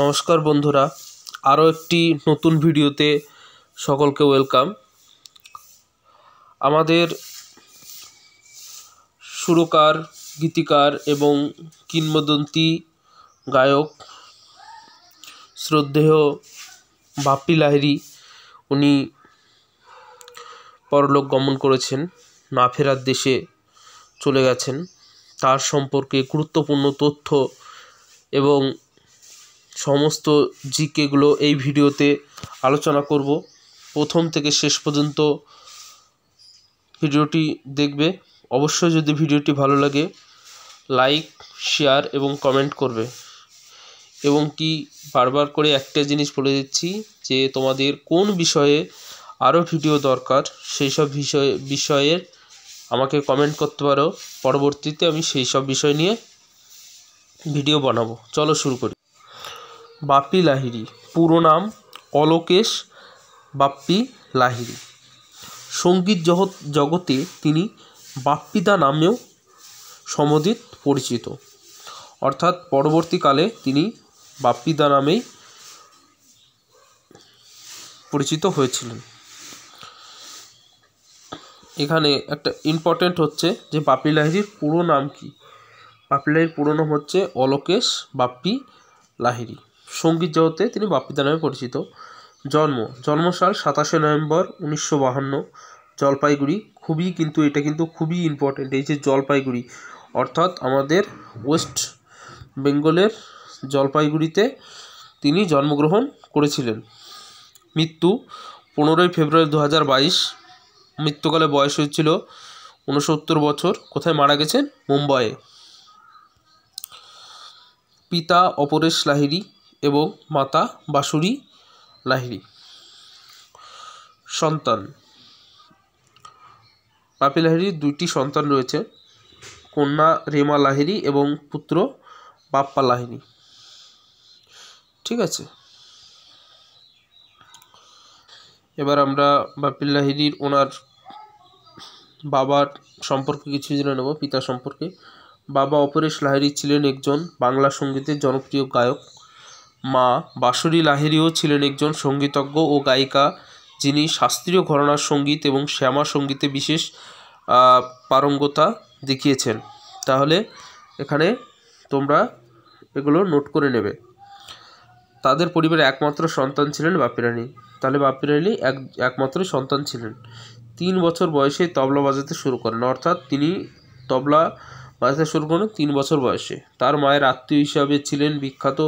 নমস্কার বন্ধুরা আরও একটি নতুন ভিডিওতে সকলকে ওয়েলকাম আমাদের সুরকার গীতিকার এবং কিংবদন্তি গায়ক শ্রদ্ধেয় বাপ্পি লাহিরি উনি পরলোক গমন করেছেন না ফেরার দেশে চলে গেছেন তার সম্পর্কে গুরুত্বপূর্ণ তথ্য এবং সমস্ত জিকেগুলো এই ভিডিওতে আলোচনা করব প্রথম থেকে শেষ পর্যন্ত ভিডিওটি দেখবে অবশ্যই যদি ভিডিওটি ভালো লাগে লাইক শেয়ার এবং কমেন্ট করবে এবং কি বারবার করে একটা জিনিস বলে দিচ্ছি যে তোমাদের কোন বিষয়ে আরও ভিডিও দরকার সেই সব বিষয়ে বিষয়ের আমাকে কমেন্ট করতে পারো পরবর্তীতে আমি সেই সব বিষয় নিয়ে ভিডিও বানাবো চলো শুরু করি বাপ্পি লাহিড়ি পুরো নাম অলোকেশ বাপ্পি লাহিড়ি সঙ্গীত জগৎ জগতে তিনি বাপ্পিদা নামেও সমধিত পরিচিত অর্থাৎ পরবর্তীকালে তিনি বাপ্পিদা নামেই পরিচিত হয়েছিলেন এখানে একটা ইম্পর্টেন্ট হচ্ছে যে বাপ্পি লাহিড়ির পুরো নাম কি বাপ্পি লাহিড়ির পুরো নাম হচ্ছে অলোকেশ বাপ্পি লাহিড়ি সঙ্গীত জগতে তিনি বাপ্পিতা নামে পরিচিত জন্ম জন্মসাল সাতাশে নভেম্বর উনিশশো বাহান্ন জলপাইগুড়ি খুবই কিন্তু এটা কিন্তু খুবই ইম্পর্টেন্ট এই যে জলপাইগুড়ি অর্থাৎ আমাদের ওয়েস্ট বেঙ্গলের জলপাইগুড়িতে তিনি জন্মগ্রহণ করেছিলেন মৃত্যু পনেরোই ফেব্রুয়ারি দু হাজার বাইশ মৃত্যুকালে বয়স হয়েছিল উনসত্তর বছর কোথায় মারা গেছেন মুম্বাইয়ে পিতা অপরেশ লাহিড়ি এবং মাতা বাঁশুড়ি লাহিড়ি সন্তান পাপি লাহিড়ির দুইটি সন্তান রয়েছে কন্যা রেমা লাহিড়ী এবং পুত্র বাপ্পা লাহিড়ি ঠিক আছে এবার আমরা বাপিল লাহিড়ির ওনার বাবার সম্পর্কে কিছু জেনে নেব পিতা সম্পর্কে বাবা অপরেশ লাহিড়ি ছিলেন একজন বাংলা সঙ্গীতের জনপ্রিয় গায়ক মা বাঁশরী লাহিড়ীও ছিলেন একজন সঙ্গীতজ্ঞ ও গায়িকা যিনি শাস্ত্রীয় ঘরানার সঙ্গীত এবং শ্যামা সঙ্গীতে বিশেষ পারঙ্গতা দেখিয়েছেন তাহলে এখানে তোমরা এগুলো নোট করে নেবে তাদের পরিবারে একমাত্র সন্তান ছিলেন বাপিরানী তাহলে বাপিরানী এক একমাত্র সন্তান ছিলেন তিন বছর বয়সে তবলা বাজাতে শুরু করেন অর্থাৎ তিনি তবলা বাজাতে শুরু করেন তিন বছর বয়সে তার মায়ের আত্মীয় হিসাবে ছিলেন বিখ্যাত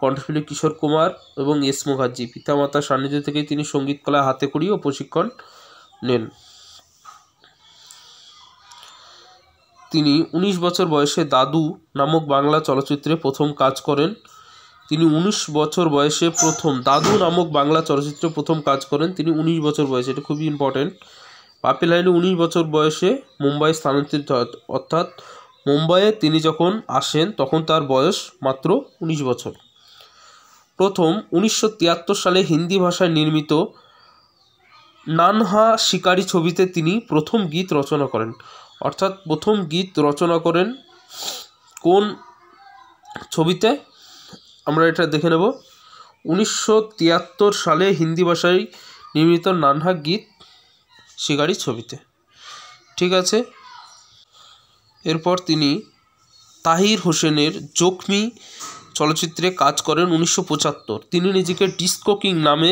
কণ্ঠশিল্পী কিশোর কুমার এবং এস মুখার্জি পিতামাতার সান্নিধ্য থেকেই তিনি সঙ্গীতকলা হাতে করিয়ে ও প্রশিক্ষণ নেন তিনি ১৯ বছর বয়সে দাদু নামক বাংলা চলচ্চিত্রে প্রথম কাজ করেন তিনি ১৯ বছর বয়সে প্রথম দাদু নামক বাংলা চলচ্চিত্রে প্রথম কাজ করেন তিনি ১৯ বছর বয়সে এটা খুবই ইম্পর্টেন্ট পাপি লাইনে উনিশ বছর বয়সে মুম্বাই স্থানান্তরিত অর্থাৎ মুম্বাইয়ে তিনি যখন আসেন তখন তার বয়স মাত্র ১৯ বছর প্রথম উনিশশো সালে হিন্দি ভাষায় নির্মিত নানহা শিকারি ছবিতে তিনি প্রথম গীত রচনা করেন অর্থাৎ প্রথম গীত রচনা করেন কোন ছবিতে আমরা এটা দেখে নেব উনিশশো সালে হিন্দি ভাষায় নির্মিত নানহা গীত শিকারি ছবিতে ঠিক আছে এরপর তিনি তাহির হোসেনের জখমি চলচ্চিত্রে কাজ করেন উনিশশো পঁচাত্তর তিনি নিজেকে ডিস্কো কিং নামে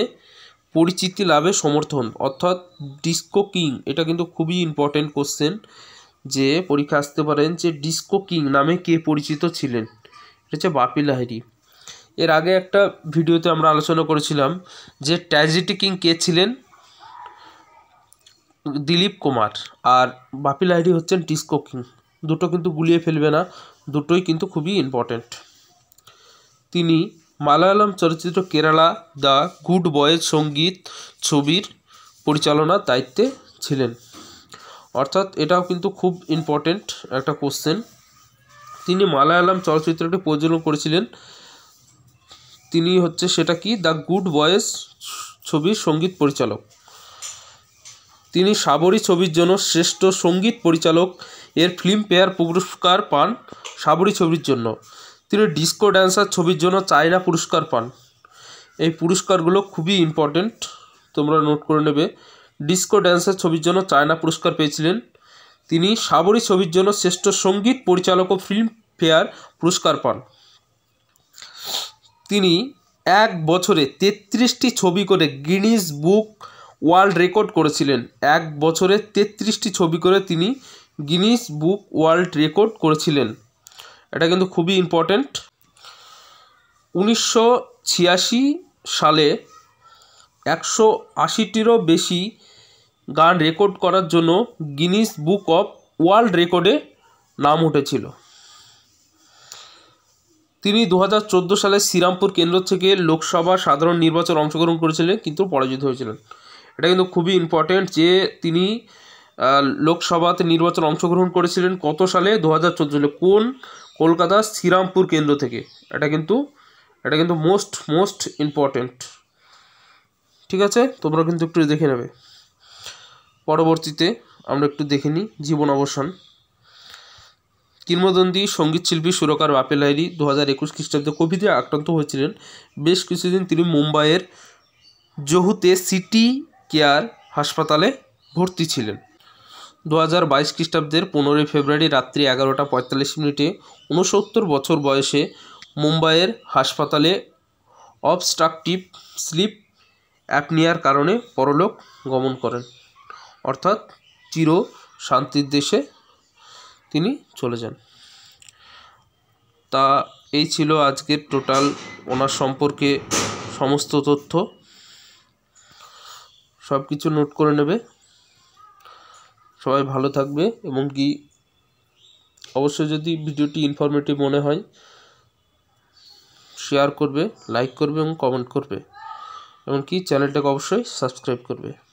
পরিচিতি লাভে সমর্থন অর্থাৎ ডিস্কো কিং এটা কিন্তু খুবই ইম্পর্টেন্ট কোশ্চেন যে পরীক্ষা আসতে পারেন যে ডিস্কো কিং নামে কে পরিচিত ছিলেন এটা হচ্ছে বাপি লাহিরি এর আগে একটা ভিডিওতে আমরা আলোচনা করেছিলাম যে ট্র্যাজেডি কিং কে ছিলেন দিলীপ কুমার আর বাপি লাহিরি হচ্ছেন ডিস্কো কিং দুটো কিন্তু গুলিয়ে ফেলবে না দুটোই কিন্তু খুবই ইম্পর্টেন্ট তিনি মালায়ালাম চলচ্চিত্র কেরালা দ্য গুড বয়েজ সঙ্গীত ছবির পরিচালনার দায়িত্বে ছিলেন অর্থাৎ এটাও কিন্তু খুব ইম্পর্টেন্ট একটা কোশ্চেন তিনি মালায়ালাম চলচ্চিত্রটি প্রযোজনা করেছিলেন তিনি হচ্ছে সেটা কি দ্য গুড বয়েজ ছবির সঙ্গীত পরিচালক তিনি সাবরী ছবির জন্য শ্রেষ্ঠ সঙ্গীত পরিচালক এর ফিল্ম পেয়ার পুরস্কার পান সাবরী ছবির জন্য তিনি ডিস্কো ড্যান্সার ছবির জন্য চায়না পুরস্কার পান এই পুরস্কারগুলো খুবই ইম্পর্টেন্ট তোমরা নোট করে নেবে ডিস্কো ড্যান্সার ছবির জন্য চায়না পুরস্কার পেয়েছিলেন তিনি সাবরী ছবির জন্য শ্রেষ্ঠ সঙ্গীত পরিচালক ও ফিল্ম ফেয়ার পুরস্কার পান তিনি এক বছরে তেত্রিশটি ছবি করে গিনিস বুক ওয়ার্ল্ড রেকর্ড করেছিলেন এক বছরে তেত্রিশটি ছবি করে তিনি গিনিস বুক ওয়ার্ল্ড রেকর্ড করেছিলেন এটা কিন্তু খুবই ইম্পর্টেন্ট উনিশশো ছিয়াশি সালে একশো আশিটিরও বেশি গান রেকর্ড করার জন্য গিনিস বুক অফ ওয়ার্ল্ড রেকর্ডে নাম উঠেছিল তিনি দু হাজার সালে শ্রীরামপুর কেন্দ্র থেকে লোকসভা সাধারণ নির্বাচন অংশগ্রহণ করেছিলেন কিন্তু পরাজিত হয়েছিলেন এটা কিন্তু খুবই ইম্পর্টেন্ট যে তিনি লোকসভাতে নির্বাচন অংশগ্রহণ করেছিলেন কত সালে দু সালে কোন কলকাতা শ্রীরামপুর কেন্দ্র থেকে এটা কিন্তু এটা কিন্তু মোস্ট মোস্ট ইম্পর্টেন্ট ঠিক আছে তোমরা কিন্তু একটু দেখে নেবে পরবর্তীতে আমরা একটু দেখে নিই জীবন অবসান সঙ্গীত শিল্পী সুরকার বাপেল আইরি দু হাজার একুশ খ্রিস্টাব্দে কোভিডে আক্রান্ত হয়েছিলেন বেশ কিছুদিন তিনি মুম্বাইয়ের জহুতে সিটি কেয়ার হাসপাতালে ভর্তি ছিলেন দু হাজার বাইশ খ্রিস্টাব্দের পনেরোই ফেব্রুয়ারি রাত্রি এগারোটা পঁয়তাল্লিশ মিনিটে ঊনসত্তর বছর বয়সে মুম্বাইয়ের হাসপাতালে অবস্ট্রাকটিভ স্লিপ অ্যাপনিয়ার কারণে পরলোক গমন করেন অর্থাৎ চির শান্তির দেশে তিনি চলে যান তা এই ছিল আজকের টোটাল ওনার সম্পর্কে সমস্ত তথ্য সব কিছু নোট করে নেবে সবাই ভালো থাকবে এবং কি অবশ্যই যদি ভিডিওটি ইনফরমেটিভ মনে হয় শেয়ার করবে লাইক করবে এবং কমেন্ট করবে এমনকি চ্যানেলটাকে অবশ্যই সাবস্ক্রাইব করবে